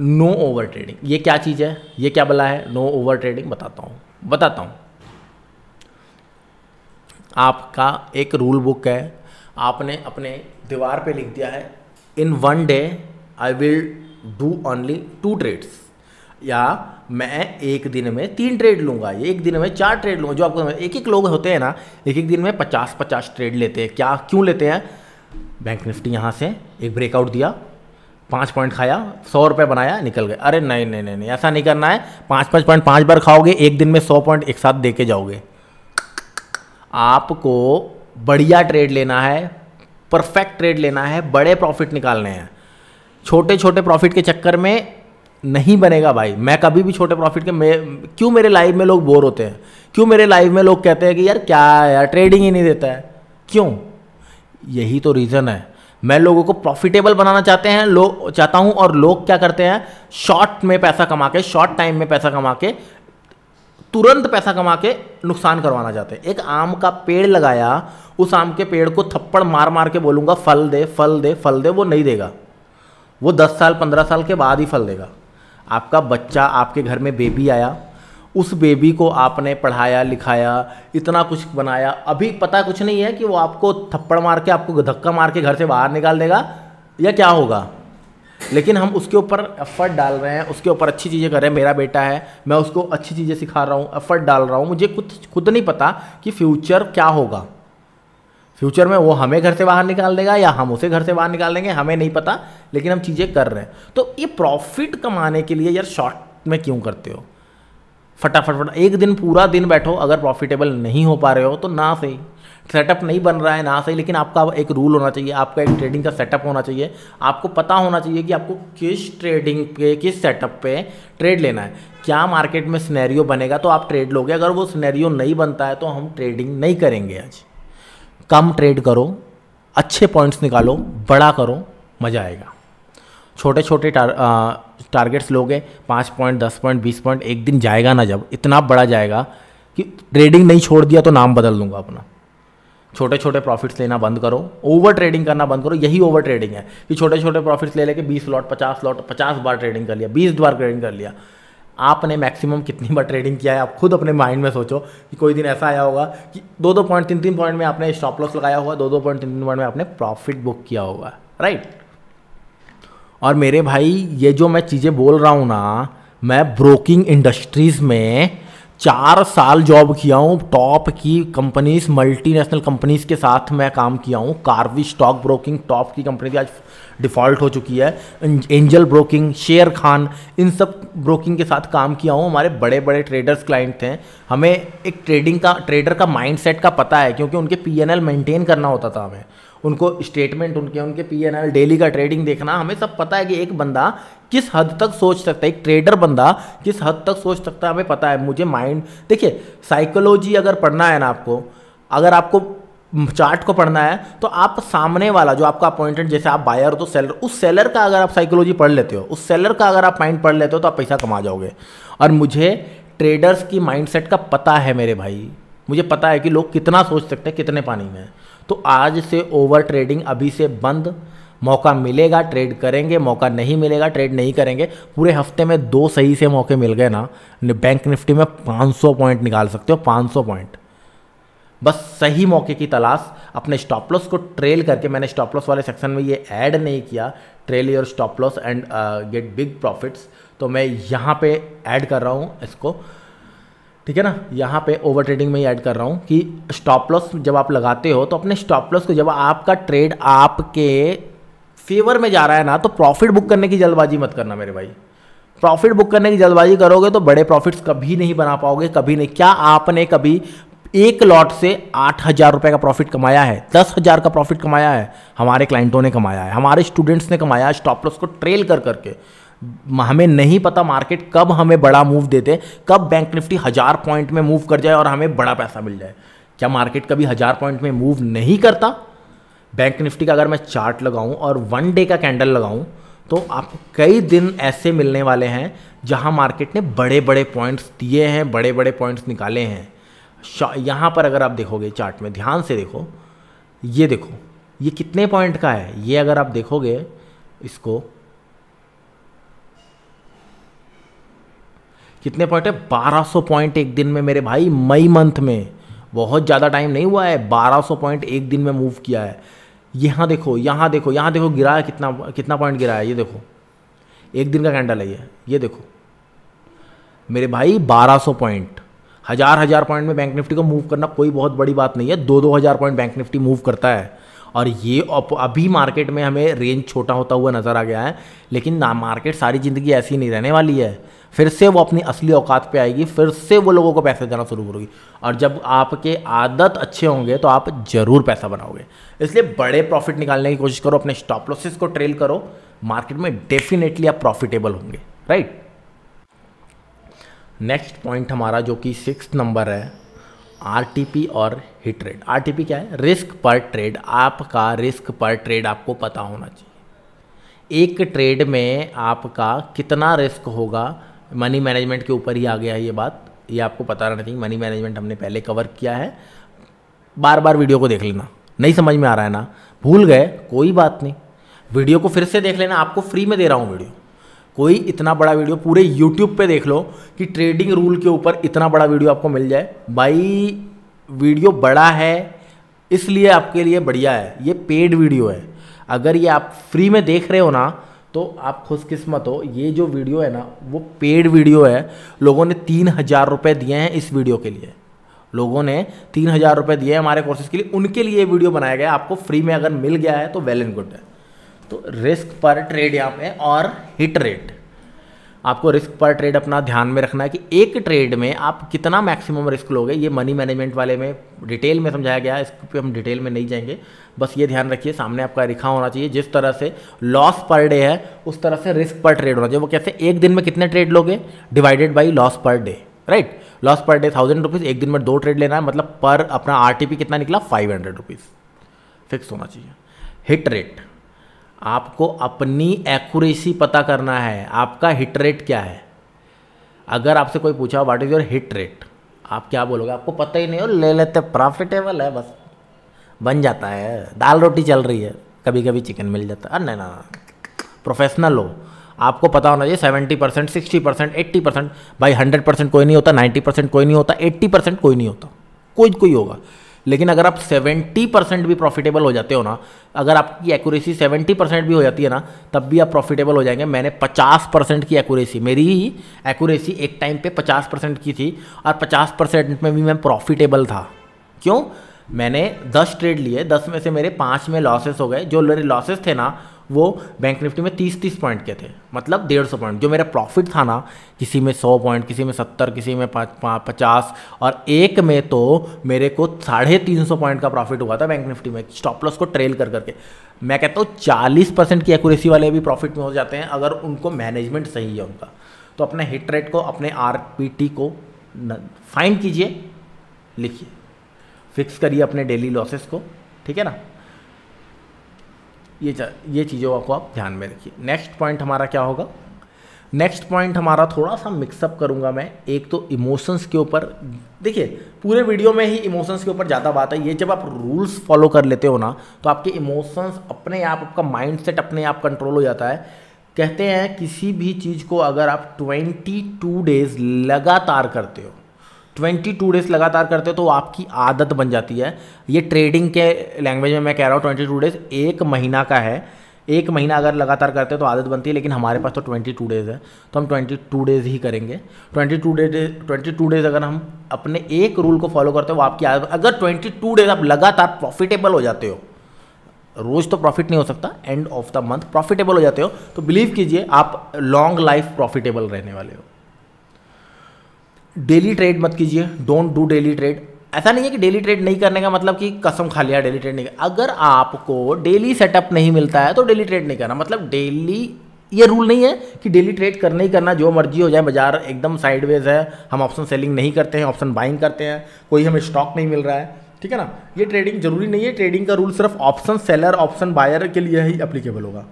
नो ओवर ट्रेडिंग ये क्या चीज़ है ये क्या बला है नो ओवर ट्रेडिंग बताता हूं बताता हूं आपका एक रूल बुक है आपने अपने दीवार पे लिख दिया है in one day I will do only two trades या मैं एक दिन में तीन ट्रेड लूंगा एक दिन में चार ट्रेड लूँगा जो आपको एक एक लोग होते हैं ना एक एक दिन में पचास पचास ट्रेड लेते हैं क्या क्यों लेते हैं बैंक निफ्टी यहाँ से एक ब्रेकआउट दिया पाँच पॉइंट खाया सौ रुपये बनाया निकल गए अरे नहीं नहीं नहीं नहीं ऐसा नहीं करना है पाँच पाँच पॉइंट पाँच बार खाओगे एक दिन में सौ पॉइंट एक साथ दे के जाओगे आपको बढ़िया ट्रेड लेना है परफेक्ट ट्रेड लेना है बड़े प्रॉफिट निकालने हैं छोटे छोटे प्रॉफिट के चक्कर में नहीं बनेगा भाई मैं कभी भी छोटे प्रॉफिट के क्यों मेरे लाइव में लोग बोर होते हैं क्यों मेरे लाइव में लोग कहते हैं कि यार क्या यार ट्रेडिंग ही नहीं देता है क्यों यही तो रीज़न है मैं लोगों को प्रॉफिटेबल बनाना चाहते हैं लोग चाहता हूं और लोग क्या करते हैं शॉर्ट में पैसा कमा के शॉर्ट टाइम में पैसा कमा के तुरंत पैसा कमा के नुकसान करवाना चाहते हैं एक आम का पेड़ लगाया उस आम के पेड़ को थप्पड़ मार मार के बोलूँगा फल दे फल दे फल दे वो नहीं देगा वो दस साल पंद्रह साल के बाद ही फल देगा आपका बच्चा आपके घर में बेबी आया उस बेबी को आपने पढ़ाया लिखाया इतना कुछ बनाया अभी पता कुछ नहीं है कि वो आपको थप्पड़ मार के आपको धक्का मार के घर से बाहर निकाल देगा या क्या होगा लेकिन हम उसके ऊपर एफर्ट डाल रहे हैं उसके ऊपर अच्छी चीज़ें कर रहे हैं मेरा बेटा है मैं उसको अच्छी चीज़ें सिखा रहा हूँ एफर्ट डाल रहा हूँ मुझे खुद खुद नहीं पता कि फ्यूचर क्या होगा फ्यूचर में वो हमें घर से बाहर निकाल देगा या हम उसे घर से बाहर निकाल देंगे हमें नहीं पता लेकिन हम चीज़ें कर रहे हैं तो ये प्रॉफिट कमाने के लिए यार शॉर्ट में क्यों करते हो फटाफट फटा एक दिन पूरा दिन बैठो अगर प्रॉफिटेबल नहीं हो पा रहे हो तो ना सही सेटअप नहीं बन रहा है ना सही लेकिन आपका एक रूल होना चाहिए आपका एक ट्रेडिंग का सेटअप होना चाहिए आपको पता होना चाहिए कि आपको किस ट्रेडिंग पे किस सेटअप पे ट्रेड लेना है क्या मार्केट में स्नैरियो बनेगा तो आप ट्रेड लोगे अगर वो स्नैरियो नहीं बनता है तो हम ट्रेडिंग नहीं करेंगे आज कम ट्रेड करो अच्छे पॉइंट्स निकालो बड़ा करो मज़ा आएगा छोटे छोटे टार, आ, टारगेट्स लोगे पाँच पॉइंट दस पॉइंट बीस पॉइंट एक दिन जाएगा ना जब इतना बड़ा जाएगा कि ट्रेडिंग नहीं छोड़ दिया तो नाम बदल दूंगा अपना छोटे छोटे प्रॉफिट्स लेना बंद करो ओवर ट्रेडिंग करना बंद करो यही ओवर ट्रेडिंग है कि छोटे छोटे प्रॉफिट्स ले लेके 20 लॉट 50 लॉट 50 बार ट्रेडिंग कर लिया 20 बार ट्रेडिंग कर लिया आपने मैक्सिमम कितनी बार ट्रेडिंग किया है आप खुद अपने माइंड में सोचो कि कोई दिन ऐसा आया होगा कि दो दो पॉइंट तीन तीन पॉइंट में आपने स्टॉप लॉस लगाया होगा दो दो पॉइंट तीन तीन पॉइंट में आपने प्रॉफिट बुक किया होगा राइट और मेरे भाई ये जो मैं चीज़ें बोल रहा हूँ ना मैं ब्रोकिंग इंडस्ट्रीज़ में चार साल जॉब किया हूँ टॉप की कंपनीज मल्टीनेशनल कंपनीज के साथ मैं काम किया हूँ कार्वी स्टॉक ब्रोकिंग टॉप की कंपनी आज डिफ़ॉल्ट हो चुकी है एंजल ब्रोकिंग शेयर खान इन सब ब्रोकिंग के साथ काम किया हूँ हमारे बड़े बड़े ट्रेडर्स क्लाइंट थे हमें एक ट्रेडिंग का ट्रेडर का माइंडसेट का पता है क्योंकि उनके पी मेंटेन करना होता था हमें उनको स्टेटमेंट उनके उनके पी डेली का ट्रेडिंग देखना हमें सब पता है कि एक बंदा किस हद तक सोच सकता है एक ट्रेडर बंदा किस हद तक सोच सकता है हमें पता है मुझे माइंड देखिए साइकोलॉजी अगर पढ़ना है ना आपको अगर आपको चार्ट को पढ़ना है तो आप सामने वाला जो आपका अपॉइंटेंट जैसे आप बायर हो तो सेलर उस सेलर का अगर आप साइकोलॉजी पढ़ लेते हो उस सेलर का अगर आप माइंड पढ़ लेते हो तो आप पैसा कमा जाओगे और मुझे ट्रेडर्स की माइंडसेट का पता है मेरे भाई मुझे पता है कि लोग कितना सोच सकते हैं कितने पानी में तो आज से ओवर ट्रेडिंग अभी से बंद मौका मिलेगा ट्रेड करेंगे मौका नहीं मिलेगा ट्रेड नहीं करेंगे पूरे हफ्ते में दो सही से मौके मिल गए ना बैंक निफ्टी में 500 पॉइंट निकाल सकते हो 500 पॉइंट बस सही मौके की तलाश अपने स्टॉप लॉस को ट्रेल करके मैंने स्टॉप लॉस वाले सेक्शन में ये ऐड नहीं किया trail your stop loss and get big profits तो मैं यहाँ पे ऐड कर रहा हूँ इसको ठीक है ना यहाँ पे ओवर ट्रेडिंग में ही ऐड कर रहा हूँ कि स्टॉप लॉस जब आप लगाते हो तो अपने स्टॉप लॉस को जब आपका ट्रेड आपके फेवर में जा रहा है ना तो प्रॉफिट बुक करने की जल्दबाजी मत करना मेरे भाई प्रॉफिट बुक करने की जल्दबाजी करोगे तो बड़े प्रॉफिट्स कभी नहीं बना पाओगे कभी नहीं क्या आपने कभी एक लॉट से आठ हज़ार रुपये का प्रॉफिट कमाया है दस हज़ार का प्रॉफिट कमाया है हमारे क्लाइंटों ने कमाया है हमारे स्टूडेंट्स ने कमाया है स्टॉप लॉस को ट्रेल कर करके हमें नहीं पता मार्केट कब हमें बड़ा मूव दे दे कब बैंक निफ्टी हज़ार पॉइंट में मूव कर जाए और हमें बड़ा पैसा मिल जाए क्या मार्केट कभी हज़ार पॉइंट में मूव नहीं करता बैंक निफ्टी का अगर मैं चार्ट लगाऊं और वन डे का कैंडल लगाऊं तो आपको कई दिन ऐसे मिलने वाले हैं जहां मार्केट ने बड़े बड़े पॉइंट्स दिए हैं बड़े बड़े पॉइंट्स निकाले हैं यहाँ पर अगर आप देखोगे चार्ट में ध्यान से देखो ये देखो ये कितने पॉइंट का है ये अगर आप देखोगे इसको कितने पॉइंट है 1200 पॉइंट एक दिन में मेरे भाई मई मंथ में बहुत ज़्यादा टाइम नहीं हुआ है 1200 पॉइंट एक दिन में मूव किया है यहाँ देखो यहाँ देखो यहाँ देखो गिरा है कितना कितना पॉइंट गिरा है ये देखो एक दिन का कैंडल है ये ये देखो मेरे भाई 1200 पॉइंट हज़ार हज़ार पॉइंट में बैंक निफ्टी को मूव करना कोई बहुत बड़ी बात नहीं है दो दो हज़ार पॉइंट बैंक निफ्टी मूव करता है और ये अभी मार्केट में हमें रेंज छोटा होता हुआ नज़र आ गया है लेकिन ना मार्केट सारी ज़िंदगी ऐसी नहीं रहने वाली है फिर से वो अपनी असली औकात पे आएगी फिर से वो लोगों को पैसे देना शुरू करोगी और जब आपके आदत अच्छे होंगे तो आप ज़रूर पैसा बनाओगे इसलिए बड़े प्रॉफिट निकालने की कोशिश करो अपने स्टॉप लॉसेस को ट्रेल करो मार्केट में डेफिनेटली आप प्रॉफिटेबल होंगे राइट नेक्स्ट पॉइंट हमारा जो कि सिक्स नंबर है आर और हिट ट्रेड आर क्या है रिस्क पर ट्रेड आपका रिस्क पर ट्रेड आपको पता होना चाहिए एक ट्रेड में आपका कितना रिस्क होगा मनी मैनेजमेंट के ऊपर ही आ गया है ये बात ये आपको पता रहना चाहिए मनी मैनेजमेंट हमने पहले कवर किया है बार बार वीडियो को देख लेना नहीं समझ में आ रहा है ना भूल गए कोई बात नहीं वीडियो को फिर से देख लेना आपको फ्री में दे रहा हूँ वीडियो कोई इतना बड़ा वीडियो पूरे यूट्यूब पे देख लो कि ट्रेडिंग रूल के ऊपर इतना बड़ा वीडियो आपको मिल जाए भाई वीडियो बड़ा है इसलिए आपके लिए बढ़िया है ये पेड वीडियो है अगर ये आप फ्री में देख रहे हो ना तो आप खुशकिस्मत हो ये जो वीडियो है ना वो पेड वीडियो है लोगों ने तीन हज़ार रुपये दिए हैं इस वीडियो के लिए लोगों ने तीन हज़ार रुपये दिए हैं हमारे कोर्सेज के लिए उनके लिए ये वीडियो बनाया गया आपको फ्री में अगर मिल गया है तो वेल एंड गुड है तो रिस्क पर ट्रेड यहाँ पे और हिट रेट आपको रिस्क पर ट्रेड अपना ध्यान में रखना है कि एक ट्रेड में आप कितना मैक्सिमम रिस्क लोगे ये मनी मैनेजमेंट वाले में डिटेल में समझाया गया है इस पर हम डिटेल में नहीं जाएंगे बस ये ध्यान रखिए सामने आपका रिखा होना चाहिए जिस तरह से लॉस पर डे है उस तरह से रिस्क पर ट्रेड होना चाहिए वो कैसे एक दिन में कितने ट्रेड लोगे divided by loss per day right loss per day thousand rupees एक दिन में दो ट्रेड लेना है मतलब पर अपना आर कितना निकला फाइव हंड्रेड रुपीज़ फिक्स होना चाहिए हिट रेट आपको अपनी एक्यूरेसी पता करना है आपका हिट रेट क्या है अगर आपसे कोई पूछा what is your hit rate आप क्या बोलोगे आपको पता ही नहीं हो ले लेते प्रॉफिटेबल है बस बन जाता है दाल रोटी चल रही है कभी कभी चिकन मिल जाता है अरे ना ना प्रोफेशनल हो आपको पता होना चाहिए seventy percent sixty percent eighty percent भाई हंड्रेड परसेंट कोई नहीं होता नाइन्टी परसेंट कोई नहीं होता एट्टी परसेंट कोई नहीं होता कोई कोई होगा लेकिन अगर आप सेवेंटी परसेंट भी प्रॉफिटेबल हो जाते हो ना अगर आपकी एक्यूरेसी सेवेंटी परसेंट भी हो जाती है ना तब भी आप प्रॉफिटेबल हो जाएंगे मैंने पचास परसेंट की एक्यूरेसी मेरी ही एक्यूरेसी एक टाइम पे पचास परसेंट की थी और पचास परसेंट में भी मैं प्रॉफिटेबल था क्यों मैंने दस ट्रेड लिए दस में से मेरे पाँच में लॉसेस हो गए जो मेरे लॉसेस थे ना वो बैंक निफ्टी में तीस तीस पॉइंट के थे मतलब डेढ़ सौ पॉइंट जो मेरा प्रॉफिट था ना किसी में सौ पॉइंट किसी में सत्तर किसी में पचास और एक में तो मेरे को साढ़े तीन सौ पॉइंट का प्रॉफिट हुआ था बैंक निफ्टी में स्टॉप लॉस को ट्रेल कर करके मैं कहता हूँ चालीस परसेंट की एक्यूरेसी वाले भी प्रॉफिट में हो जाते हैं अगर उनको मैनेजमेंट सही है उनका तो अपने हिट रेट को अपने आर को फाइन कीजिए लिखिए फिक्स करिए अपने डेली लॉसेस को ठीक है ना ये ये चीज़ों को आप ध्यान में रखिए नेक्स्ट पॉइंट हमारा क्या होगा नेक्स्ट पॉइंट हमारा थोड़ा सा मिक्सअप करूंगा मैं एक तो इमोशंस के ऊपर देखिए पूरे वीडियो में ही इमोशंस के ऊपर ज़्यादा बात है ये जब आप रूल्स फॉलो कर लेते हो ना तो आपके इमोशंस अपने आप आपका माइंड सेट अपने आप कंट्रोल हो जाता है कहते हैं किसी भी चीज़ को अगर आप 22 डेज लगातार करते हो ट्वेंटी टू डेज़ लगातार करते हो तो आपकी आदत बन जाती है ये ट्रेडिंग के लैंग्वेज में मैं कह रहा हूँ ट्वेंटी टू डेज़ एक महीना का है एक महीना अगर लगातार करते हो तो आदत बनती है लेकिन हमारे पास तो ट्वेंटी टू डेज़ है तो हम ट्वेंटी टू डेज़ ही करेंगे twenty two days twenty two days अगर हम अपने एक रूल को फॉलो करते हो वो आपकी आदत अगर ट्वेंटी टू डेज़ आप लगातार प्रॉफिटेबल हो जाते हो रोज़ तो प्रॉफिट नहीं हो सकता end of the month profitable हो जाते हो तो बिलीव कीजिए आप लॉन्ग लाइफ प्रॉफिटेबल रहने वाले हो डेली ट्रेड मत कीजिए डोंट डू डेली ट्रेड ऐसा नहीं है कि डेली ट्रेड नहीं करने का मतलब कि कसम खा लिया डेली ट्रेड नहीं कर अगर आपको डेली सेटअप नहीं मिलता है तो डेली ट्रेड नहीं करना मतलब डेली ये रूल नहीं है कि डेली ट्रेड करना ही करना जो मर्जी हो जाए बाजार एकदम साइडवेज है हम ऑप्शन सेलिंग नहीं करते हैं ऑप्शन बाइंग करते हैं कोई हमें स्टॉक नहीं मिल रहा है ठीक है ना ये ट्रेडिंग जरूरी नहीं है ट्रेडिंग का रूल सिर्फ ऑप्शन सेलर ऑप्शन बायर के लिए ही अप्लीकेबल होगा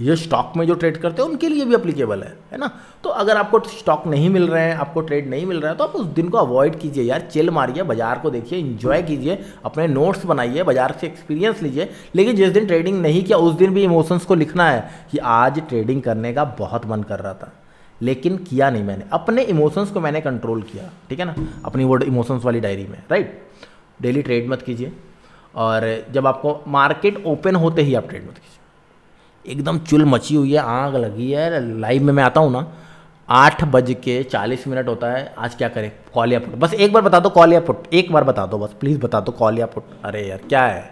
ये स्टॉक में जो ट्रेड करते हैं उनके लिए भी अप्लीकेबल है है ना तो अगर आपको स्टॉक नहीं मिल रहे हैं आपको ट्रेड नहीं मिल रहा है तो आप उस दिन को अवॉइड कीजिए यार चिल मारिए बाजार को देखिए इंजॉय कीजिए अपने नोट्स बनाइए बाजार से एक्सपीरियंस लीजिए लेकिन जिस दिन ट्रेडिंग नहीं किया उस दिन भी इमोशंस को लिखना है कि आज ट्रेडिंग करने का बहुत मन कर रहा था लेकिन किया नहीं मैंने अपने इमोशंस को मैंने कंट्रोल किया ठीक है ना अपनी वो इमोशंस वाली डायरी में राइट डेली ट्रेड मत कीजिए और जब आपको मार्केट ओपन होते ही आप ट्रेड मत कीजिए एकदम चुल मची हुई है आग लगी है लाइव में मैं आता हूँ ना आठ बज के चालीस मिनट होता है आज क्या करें कॉल या पुट बस एक बार बता दो कॉल या पुट एक बार बता दो बस प्लीज़ बता दो कॉल या पुट अरे यार क्या है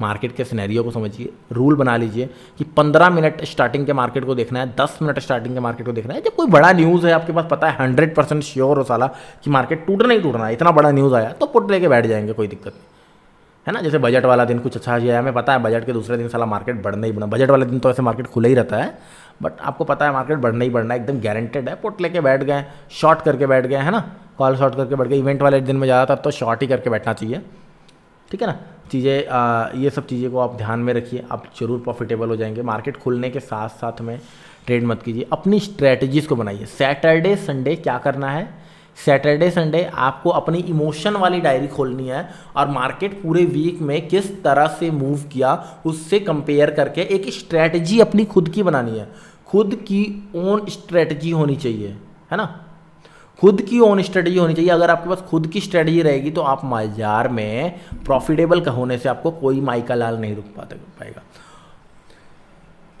मार्केट के सिनेरियो को समझिए रूल बना लीजिए कि पंद्रह मिनट स्टार्टिंग के मार्केट को देखना है दस मिनट स्टार्टिंग के मार्केट को देखना है जब कोई बड़ा न्यूज़ है आपके पास पता है हंड्रेड परसेंट श्योर हो साला कि मार्केट टूटना ही टूटना है इतना बड़ा न्यूज़ आया तो पुट लेके बैठ जाएंगे कोई दिक्कत नहीं है ना जैसे बजट वाला दिन कुछ अच्छा आया हमें पता है बजट के दूसरे दिन साला मार्केट बढ़ना ही बढ़ना बजट वाले दिन तो ऐसे मार्केट खुला ही रहता है बट आपको पता है मार्केट बढ़ना ही बढ़ना एकदम गारंटेड है पुट लेके बैठ गए शॉर्ट करके बैठ गए है ना कॉल शॉर्ट करके बैठ गए इवेंट वाले दिन में ज़्यादातर तो शॉर्ट ही करके बैठना चाहिए ठीक है ना चीज़ें ये सब चीज़ें को आप ध्यान में रखिए आप जरूर प्रॉफिटेबल हो जाएंगे मार्केट खुलने के साथ साथ में ट्रेड मत कीजिए अपनी स्ट्रैटेजीज़ को बनाइए सैटरडे संडे क्या करना है सैटरडे संडे आपको अपनी इमोशन वाली डायरी खोलनी है और मार्केट पूरे वीक में किस तरह से मूव किया उससे कंपेयर करके एक स्ट्रैटेजी अपनी खुद की बनानी है खुद की ओन स्ट्रैटेजी होनी चाहिए है ना खुद की ओन स्ट्रेटजी होनी चाहिए अगर आपके पास खुद की स्ट्रेटजी रहेगी तो आप बाजार में प्रॉफिटेबल होने से आपको कोई माइका लाल नहीं रुक पाते पाएगा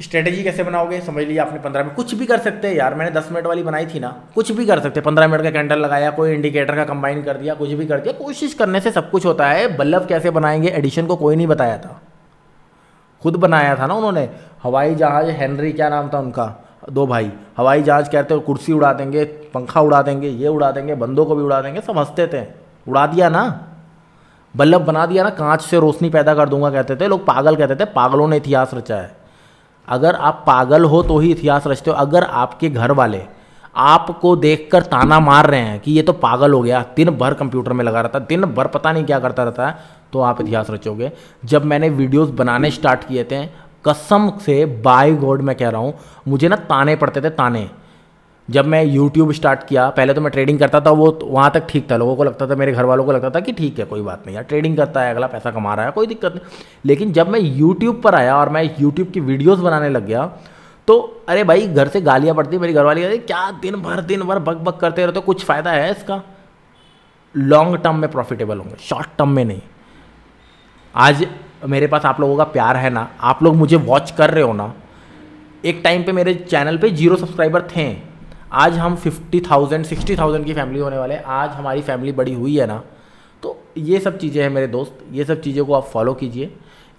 स्ट्रेटेजी कैसे बनाओगे समझ लीजिए आपने पंद्रह मिनट कुछ भी कर सकते हैं यार मैंने दस मिनट वाली बनाई थी ना कुछ भी कर सकते हैं पंद्रह मिनट का कैंडल लगाया कोई इंडिकेटर का कंबाइन कर दिया कुछ भी कर दिया कोशिश करने से सब कुछ होता है बल्लभ कैसे बनाएंगे एडिशन को कोई नहीं बताया था खुद बनाया था ना उन्होंने हवाई जहाज हैनरी क्या नाम था उनका दो भाई हवाई जहाज कहते हैं कुर्सी उड़ा देंगे पंखा उड़ा देंगे ये उड़ा देंगे बंदों को भी उड़ा देंगे सब हंसते थे उड़ा दिया ना बल्लभ बना दिया ना कांच से रोशनी पैदा कर दूंगा कहते थे लोग पागल कहते थे पागलों ने इतिहास रचा है अगर आप पागल हो तो ही इतिहास रचते हो अगर आपके घर वाले आपको देखकर ताना मार रहे हैं कि ये तो पागल हो गया दिन भर कंप्यूटर में लगा रहता है दिन भर पता नहीं क्या करता रहता है तो आप इतिहास रचोगे जब मैंने वीडियोस बनाने स्टार्ट किए थे कसम से बाय गॉड मैं कह रहा हूँ मुझे ना ताने पड़ते थे ताने जब मैं यूट्यूब स्टार्ट किया पहले तो मैं ट्रेडिंग करता था वो तो वहाँ तक ठीक था लोगों को लगता था मेरे घर वालों को लगता था कि ठीक है कोई बात नहीं यार ट्रेडिंग करता है अगला पैसा कमा रहा है कोई दिक्कत नहीं लेकिन जब मैं यूट्यूब पर आया और मैं यूट्यूब की वीडियोज़ बनाने लग गया तो अरे भाई घर से गालियाँ पड़ती मेरी घरवाली कहती क्या दिन भर दिन भर बक बक करते रहते तो कुछ फ़ायदा है इसका लॉन्ग टर्म में प्रॉफिटेबल होंगे शॉर्ट टर्म में नहीं आज मेरे पास आप लोगों का प्यार है ना आप लोग मुझे वॉच कर रहे हो ना एक टाइम पे मेरे चैनल पे जीरो सब्सक्राइबर थे आज हम फिफ्टी थाउजेंड सिक्सटी थाउजेंड की फैमिली होने वाले हैं आज हमारी फैमिली बड़ी हुई है ना तो ये सब चीज़ें हैं मेरे दोस्त ये सब चीज़ों को आप फॉलो कीजिए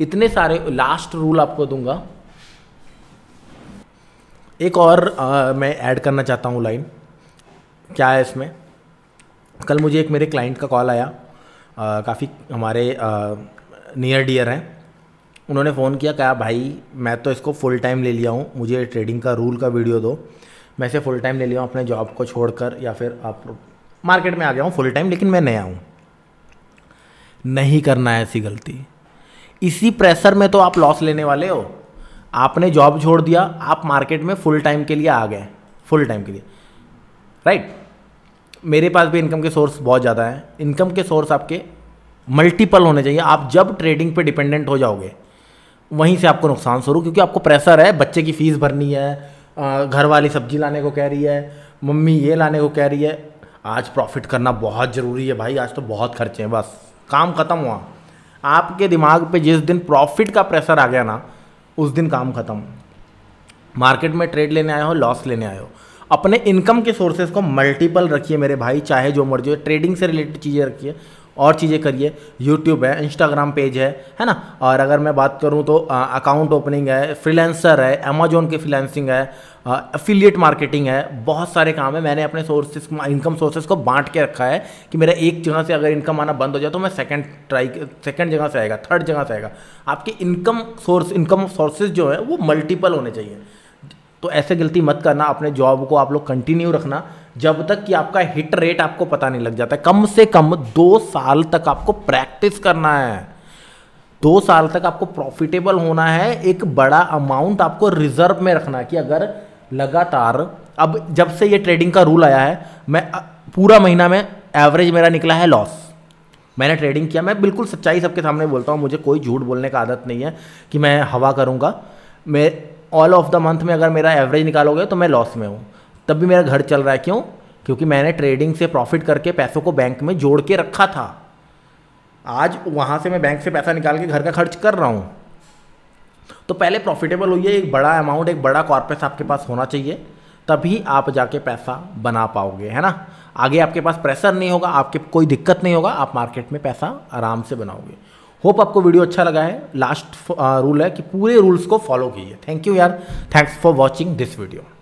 इतने सारे लास्ट रूल आपको दूंगा एक और आ, मैं ऐड करना चाहता हूँ लाइन क्या है इसमें कल मुझे एक मेरे क्लाइंट का कॉल आया काफ़ी हमारे नियर डियर हैं उन्होंने फ़ोन किया कहा भाई मैं तो इसको फुल टाइम ले लिया हूँ मुझे ट्रेडिंग का रूल का वीडियो दो मैं से फुल टाइम ले लिया अपने जॉब को छोड़कर या फिर आप मार्केट में आ गया हूँ फुल टाइम लेकिन मैं नया हूँ नहीं करना है ऐसी गलती इसी प्रेशर में तो आप लॉस लेने वाले हो आपने जॉब छोड़ दिया आप मार्केट में फुल टाइम के लिए आ गए फुल टाइम के लिए राइट right? मेरे पास भी इनकम के सोर्स बहुत ज़्यादा हैं इनकम के सोर्स आपके मल्टीपल होने चाहिए आप जब ट्रेडिंग पे डिपेंडेंट हो जाओगे वहीं से आपको नुकसान शुरू क्योंकि आपको प्रेशर है बच्चे की फ़ीस भरनी है घर वाली सब्जी लाने को कह रही है मम्मी ये लाने को कह रही है आज प्रॉफिट करना बहुत ज़रूरी है भाई आज तो बहुत खर्चे हैं बस काम ख़त्म हुआ आपके दिमाग पे जिस दिन प्रॉफिट का प्रेशर आ गया ना उस दिन काम ख़त्म मार्केट में ट्रेड लेने आए हो लॉस लेने आए हो अपने इनकम के सोर्सेज को मल्टीपल रखिए मेरे भाई चाहे जो मर्जी हो ट्रेडिंग से रिलेटेड चीज़ें रखिए और चीज़ें करिए यूट्यूब है इंस्टाग्राम पेज है है ना और अगर मैं बात करूँ तो अकाउंट ओपनिंग है फ्रीलैंसर है अमेजोन की फ्रीलैंसिंग है अफिलिएट मार्केटिंग है बहुत सारे काम है मैंने अपने सोर्सेस इनकम सोर्सेज को बांट के रखा है कि मेरा एक जगह से अगर इनकम आना बंद हो जाए तो मैं सेकंड ट्राई सेकंड जगह से आएगा थर्ड जगह से आएगा आपके इनकम सोर्स इनकम सोर्सेज जो है वो मल्टीपल होने चाहिए तो ऐसे गलती मत करना अपने जॉब को आप लोग कंटिन्यू रखना जब तक कि आपका हिट रेट आपको पता नहीं लग जाता कम से कम दो साल तक आपको प्रैक्टिस करना है दो साल तक आपको प्रॉफिटेबल होना है एक बड़ा अमाउंट आपको रिजर्व में रखना है कि अगर लगातार अब जब से ये ट्रेडिंग का रूल आया है मैं पूरा महीना में एवरेज मेरा निकला है लॉस मैंने ट्रेडिंग किया मैं बिल्कुल सच्चाई सबके सामने बोलता हूँ मुझे कोई झूठ बोलने का आदत नहीं है कि मैं हवा करूँगा मैं ऑल ऑफ द मंथ में अगर मेरा एवरेज निकालोगे तो मैं लॉस में हूँ तब भी मेरा घर चल रहा है क्यों क्योंकि मैंने ट्रेडिंग से प्रॉफिट करके पैसों को बैंक में जोड़ के रखा था आज वहाँ से मैं बैंक से पैसा निकाल के घर का खर्च कर रहा हूँ तो पहले प्रॉफिटेबल होइए एक बड़ा अमाउंट एक बड़ा कॉर्पस आपके पास होना चाहिए तभी आप जाके पैसा बना पाओगे है ना आगे आपके पास प्रेशर नहीं होगा आपके कोई दिक्कत नहीं होगा आप मार्केट में पैसा आराम से बनाओगे होप आपको वीडियो अच्छा लगा है लास्ट रूल uh, है कि पूरे रूल्स को फॉलो कीजिए थैंक यू यार thanks for watching this video